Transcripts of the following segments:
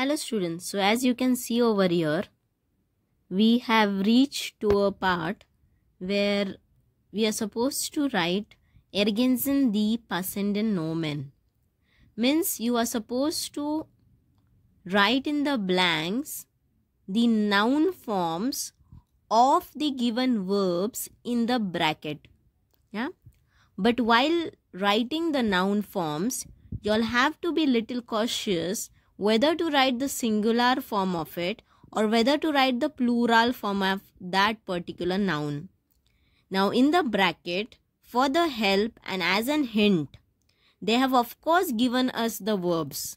Hello students, so as you can see over here, we have reached to a part where we are supposed to write Ergensen the passenden Nomen. Means you are supposed to write in the blanks the noun forms of the given verbs in the bracket. Yeah. But while writing the noun forms, you'll have to be little cautious whether to write the singular form of it or whether to write the plural form of that particular noun. Now in the bracket, for the help and as an hint, they have of course given us the verbs.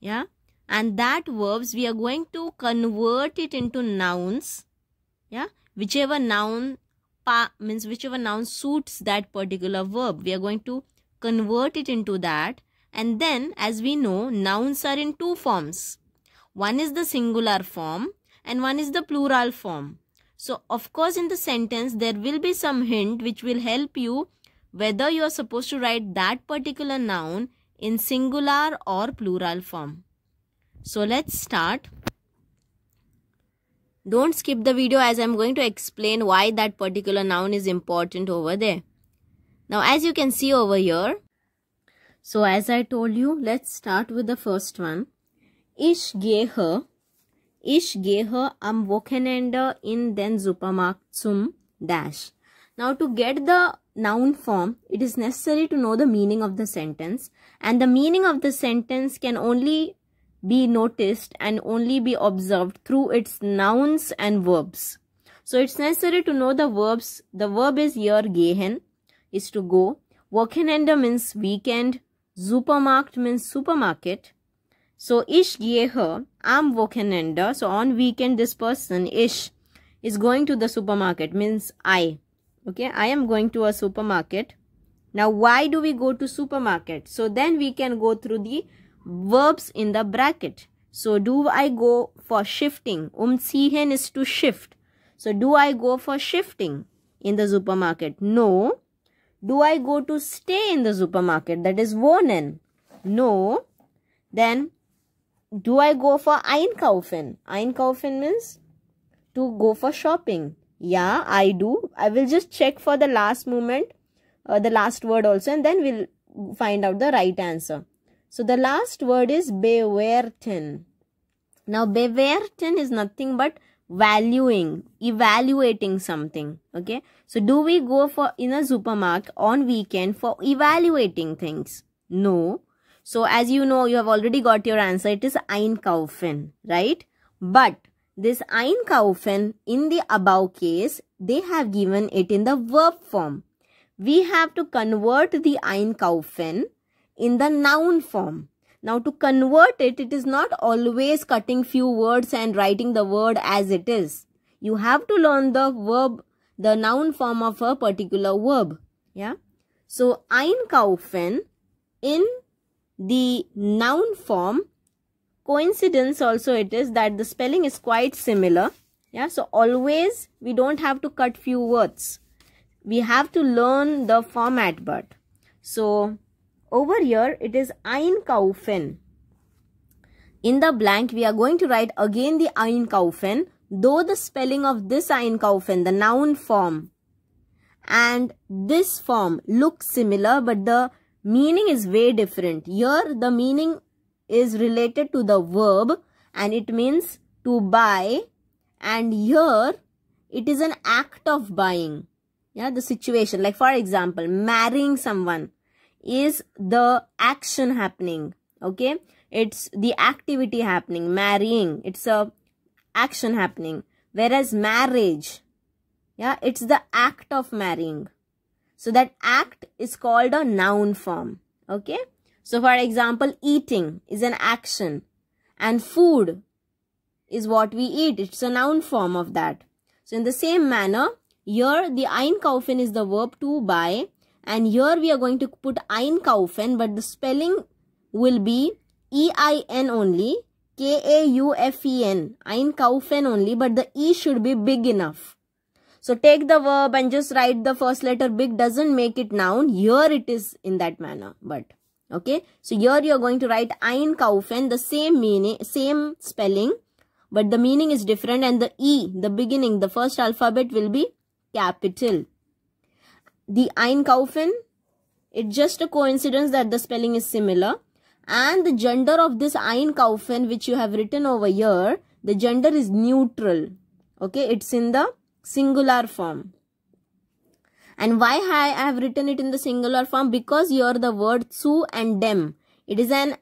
Yeah. And that verbs, we are going to convert it into nouns. Yeah. Whichever noun pa means whichever noun suits that particular verb, we are going to convert it into that and then as we know, nouns are in two forms. One is the singular form and one is the plural form. So of course in the sentence there will be some hint which will help you whether you are supposed to write that particular noun in singular or plural form. So let's start. Don't skip the video as I'm going to explain why that particular noun is important over there. Now as you can see over here, so as I told you, let's start with the first one. Ich gehe. Ich gehe am Wochenende in den Supermarkt zum dash. Now to get the noun form, it is necessary to know the meaning of the sentence. And the meaning of the sentence can only be noticed and only be observed through its nouns and verbs. So it's necessary to know the verbs. The verb is here gehen is to go. Wochenende means weekend Supermarkt means supermarket. So ish gehe, am Wochenende. So on weekend, this person, ish is going to the supermarket, means I. Okay, I am going to a supermarket. Now, why do we go to supermarket? So then we can go through the verbs in the bracket. So do I go for shifting? Um, sihen is to shift. So do I go for shifting in the supermarket? No. Do I go to stay in the supermarket? That is Wonen? No. Then, do I go for einkaufen? Einkaufen means to go for shopping. Yeah, I do. I will just check for the last moment, uh, the last word also, and then we'll find out the right answer. So, the last word is bewerten. Now, bewerten is nothing but valuing evaluating something okay so do we go for in a supermarket on weekend for evaluating things no so as you know you have already got your answer it is einkaufen right but this einkaufen in the above case they have given it in the verb form we have to convert the einkaufen in the noun form now to convert it, it is not always cutting few words and writing the word as it is. You have to learn the verb, the noun form of a particular verb. Yeah. So einkaufen in the noun form. Coincidence also it is that the spelling is quite similar. Yeah. So always we don't have to cut few words. We have to learn the format but. So over here, it is Einkaufen. In the blank, we are going to write again the Einkaufen, though the spelling of this Einkaufen, the noun form, and this form look similar, but the meaning is way different. Here, the meaning is related to the verb and it means to buy and here it is an act of buying yeah the situation like for example marrying someone is the action happening. Okay. It's the activity happening. Marrying. It's a action happening. Whereas marriage. Yeah. It's the act of marrying. So that act is called a noun form. Okay. So for example, eating is an action and food is what we eat. It's a noun form of that. So in the same manner, here the einkaufen is the verb to buy and here we are going to put einkaufen but the spelling will be E-I-N only K-A-U-F-E-N einkaufen only but the E should be big enough. So take the verb and just write the first letter big doesn't make it noun. Here it is in that manner but okay. So here you are going to write einkaufen the same meaning same spelling but the meaning is different and the E the beginning the first alphabet will be capital the Einkaufen. It's just a coincidence that the spelling is similar. And the gender of this Einkaufen which you have written over here, the gender is neutral. Okay, it's in the singular form. And why I have written it in the singular form? Because here the word su and dem. It is an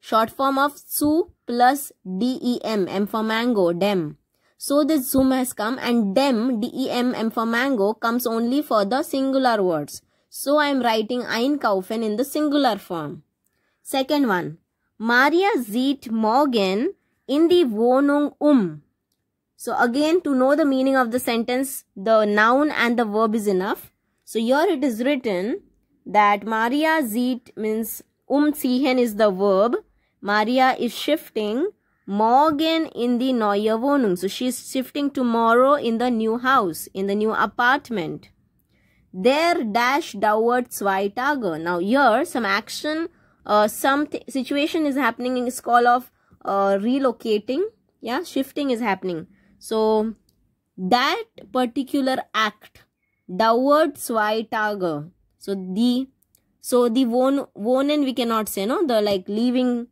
short form of su plus dem, m for mango, dem. So this zoom has come and dem, D-E-M-M for mango comes only for the singular words. So I am writing einkaufen in the singular form. Second one. Maria sieht morgen in die Wohnung um. So again to know the meaning of the sentence, the noun and the verb is enough. So here it is written that Maria sieht means um ziehen is the verb. Maria is shifting Morgen in the neue Wohnung. So she's shifting tomorrow in the new house, in the new apartment. There dash dauert zwei Tage. Now here some action, uh, some situation is happening in is call of uh, relocating. Yeah, shifting is happening. So that particular act dauert zwei Tage. So the so the won wohnen we cannot say no the like leaving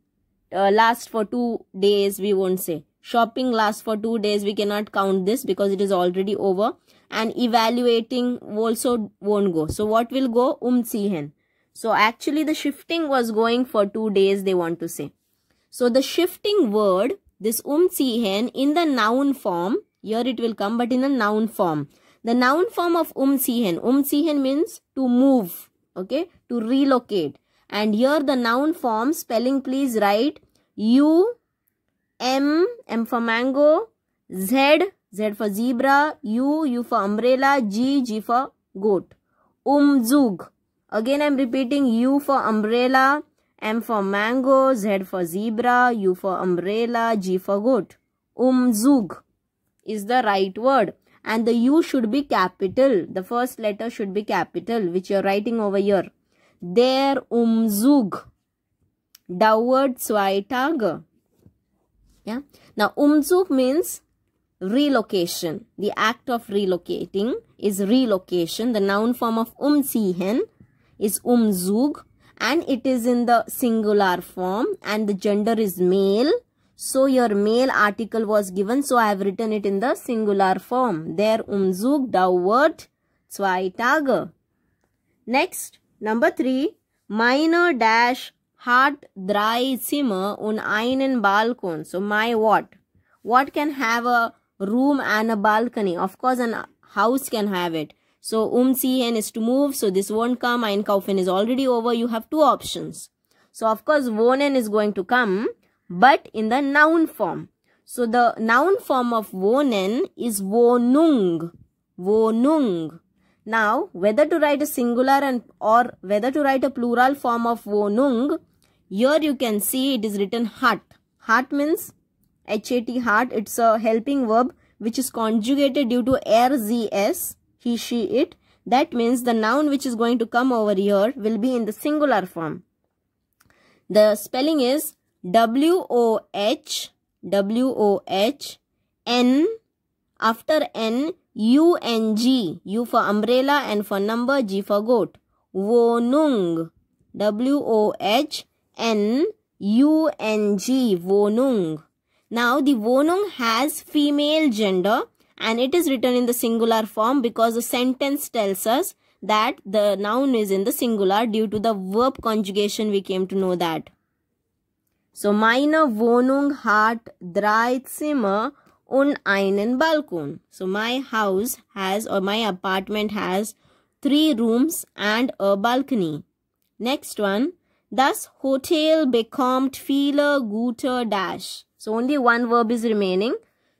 uh, last for two days we won't say shopping lasts for two days we cannot count this because it is already over and evaluating also won't go so what will go umziehen so actually the shifting was going for two days they want to say so the shifting word this umziehen in the noun form here it will come but in the noun form the noun form of umziehen umziehen means to move okay to relocate and here the noun form spelling please write U, M, M for mango, Z, Z for zebra, U, U for umbrella, G, G for goat. Umzug. Again I am repeating U for umbrella, M for mango, Z for zebra, U for umbrella, G for goat. Umzug is the right word and the U should be capital. The first letter should be capital which you are writing over here der Umzug. Dauert zwei Tage. Yeah. Now, Umzug means relocation. The act of relocating is relocation. The noun form of umziehen is Umzug and it is in the singular form and the gender is male. So your male article was given. So I have written it in the singular form. Der Umzug dauert zwei Tage. Next, Number 3. minor dash hat dry simmer on einen Balkon. So my what? What can have a room and a balcony? Of course an house can have it. So cn um, is to move. So this won't come. Ein is already over. You have two options. So of course wohnen is going to come but in the noun form. So the noun form of wohnen is wohnung. Wohnung. Now, whether to write a singular and or whether to write a plural form of Wonung, here you can see it is written hat. Hat means H-A-T, hat. It's a helping verb which is conjugated due to R-Z-S, he, she, it. That means the noun which is going to come over here will be in the singular form. The spelling is W-O-H, W-O-H, N. After N, U N G U for umbrella and for number, G for goat. Wonung. W-O-H-N-U-N-G. Wonung. Now the Wonung has female gender and it is written in the singular form because the sentence tells us that the noun is in the singular due to the verb conjugation we came to know that. So minor Wohnung heart dry sima und einen Balkon. So my house has or my apartment has three rooms and a balcony. Next one. Das Hotel bekommt viele gute Dash. So only one verb is remaining.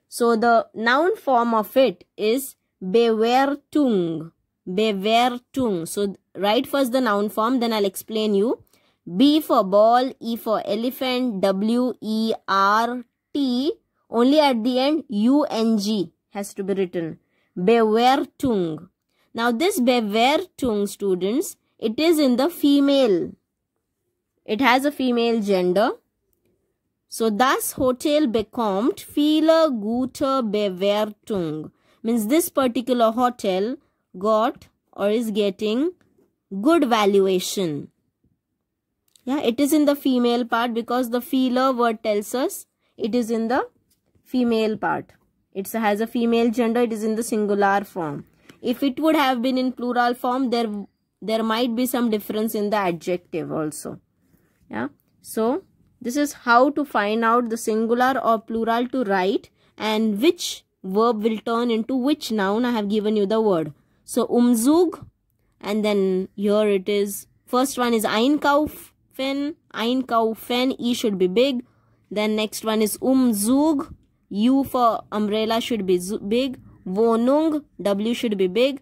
So the noun form of it is Bewertung. Bewertung. So write first the noun form, then I'll explain you. B for ball, E for elephant, W E R T only at the end, UNG has to be written. Bewertung. Now this Bewertung students, it is in the female. It has a female gender. So thus Hotel Bekommt viele gute Bewertung means this particular hotel got or is getting good valuation. Yeah, it is in the female part because the feeler word tells us it is in the female part. It has a female gender. It is in the singular form. If it would have been in plural form, there, there might be some difference in the adjective also. Yeah. So, this is how to find out the singular or plural to write and which verb will turn into which noun. I have given you the word. So, umzug and then here it is. First one is einkaufen. Einkaufen. E should be big. Then next one is umzug. U for umbrella should be big. Wohnung, W should be big.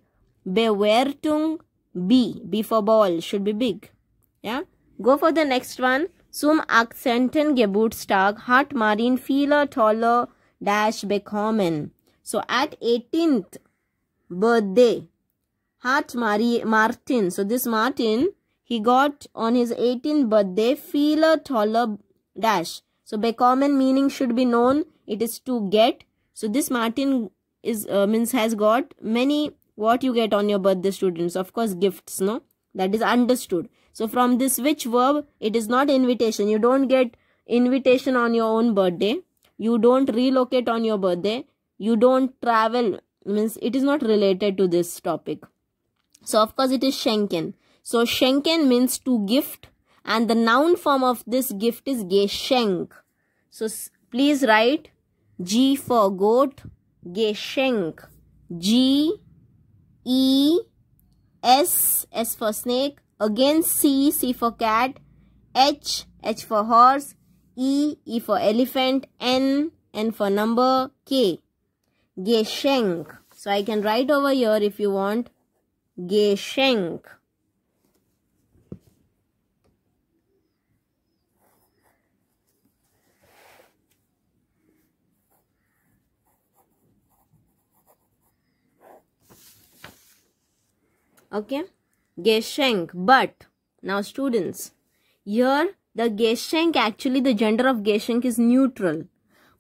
Bewertung, B, B for ball should be big. Yeah. Go for the next one. Zum Akzenten Geburtstag hat Marin viele tolle Dash bekommen. So at 18th birthday, hat Marie Martin. So this Martin, he got on his 18th birthday viele tolle Dash. So bekommen meaning should be known it is to get so this martin is uh, means has got many what you get on your birthday students of course gifts no that is understood so from this which verb it is not invitation you don't get invitation on your own birthday you don't relocate on your birthday you don't travel means it is not related to this topic so of course it is schenken so schenken means to gift and the noun form of this gift is geschenk so please write G for goat, Geshenk. G, E, S, S for snake. Again C, C for cat. H, H for horse. E, E for elephant. N, N for number. K, Geshenk. So I can write over here if you want. Geshenk. Okay. Geschenk. But now students, here the Geschenk actually the gender of Geschenk is neutral.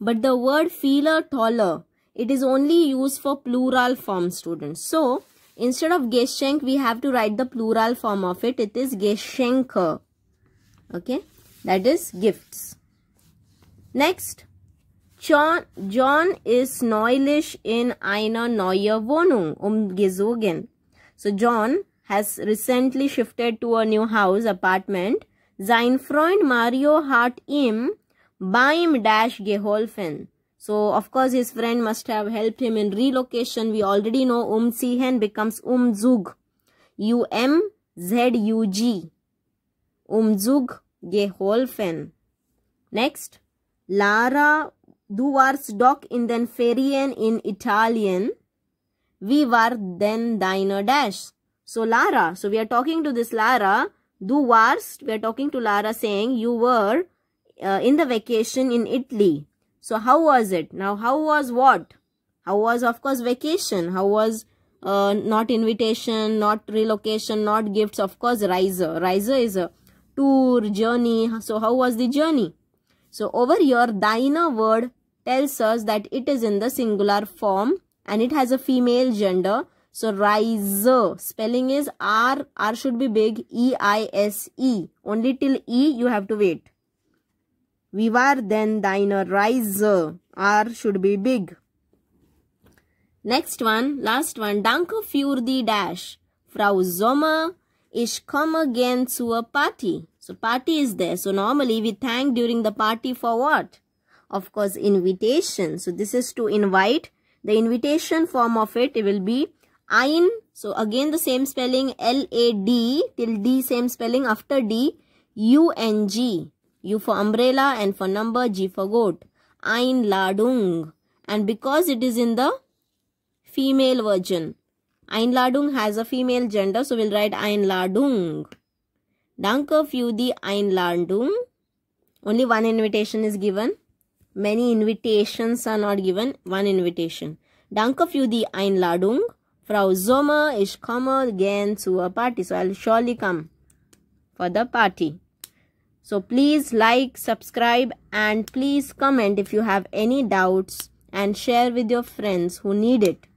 But the word feeler taller it is only used for plural form students. So instead of Geschenk we have to write the plural form of it. It is Geschenke. Okay. That is gifts. Next. John, John is neulich in einer neuen Wohnung umgezogen. So John has recently shifted to a new house apartment. Sein Freund Mario hat ihm beim Dash geholfen. So, of course, his friend must have helped him in relocation. We already know umziehen becomes umzug. U-M-Z-U-G. Um umzug geholfen. Next, Lara, du warst doch in den Ferien in Italien. We were then diner dash. So Lara, so we are talking to this Lara. Do was we are talking to Lara saying you were uh, in the vacation in Italy. So how was it? Now how was what? How was of course vacation? How was uh, not invitation, not relocation, not gifts? Of course riser. Riser is a tour, journey. So how was the journey? So over here, diner word tells us that it is in the singular form and it has a female gender. So riser spelling is R, R should be big, E-I-S-E. -E. Only till E you have to wait. We were then thine riser, R should be big. Next one, last one, danke für die dash. Frau Sommer, come again to a Party. So party is there. So normally we thank during the party for what? Of course, invitation. So this is to invite the invitation form of it will be ein. So again the same spelling L-A-D till D same spelling after D U-N-G. U for umbrella and for number G for goat. Ein Ladung. And because it is in the female version. Ein Ladung has a female gender so we'll write Ein Ladung. Danke für die Einladung. Only one invitation is given many invitations are not given, one invitation. Danke für die Einladung. Frau Sommer, ich komme gern zur Party. So I'll surely come for the party. So please like, subscribe and please comment if you have any doubts and share with your friends who need it.